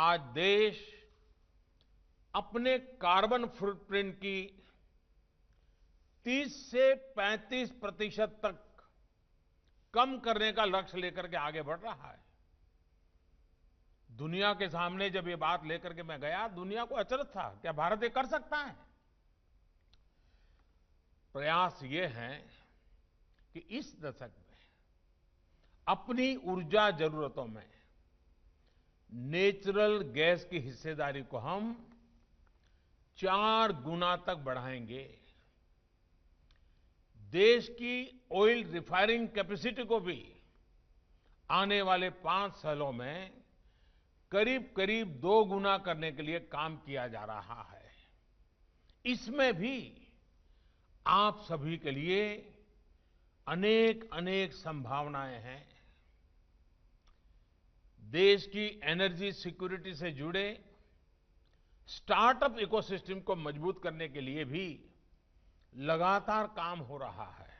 आज देश अपने कार्बन फुटप्रिंट की 30 से 35 प्रतिशत तक कम करने का लक्ष्य लेकर के आगे बढ़ रहा है दुनिया के सामने जब ये बात लेकर के मैं गया दुनिया को अचरज था क्या भारत ये कर सकता है प्रयास ये हैं कि इस दशक में अपनी ऊर्जा जरूरतों में नेचुरल गैस की हिस्सेदारी को हम चार गुना तक बढ़ाएंगे देश की ऑयल रिफाइनिंग कैपेसिटी को भी आने वाले पांच सालों में करीब करीब दो गुना करने के लिए काम किया जा रहा है इसमें भी आप सभी के लिए अनेक अनेक संभावनाएं हैं देश की एनर्जी सिक्योरिटी से जुड़े स्टार्टअप इकोसिस्टम को मजबूत करने के लिए भी लगातार काम हो रहा है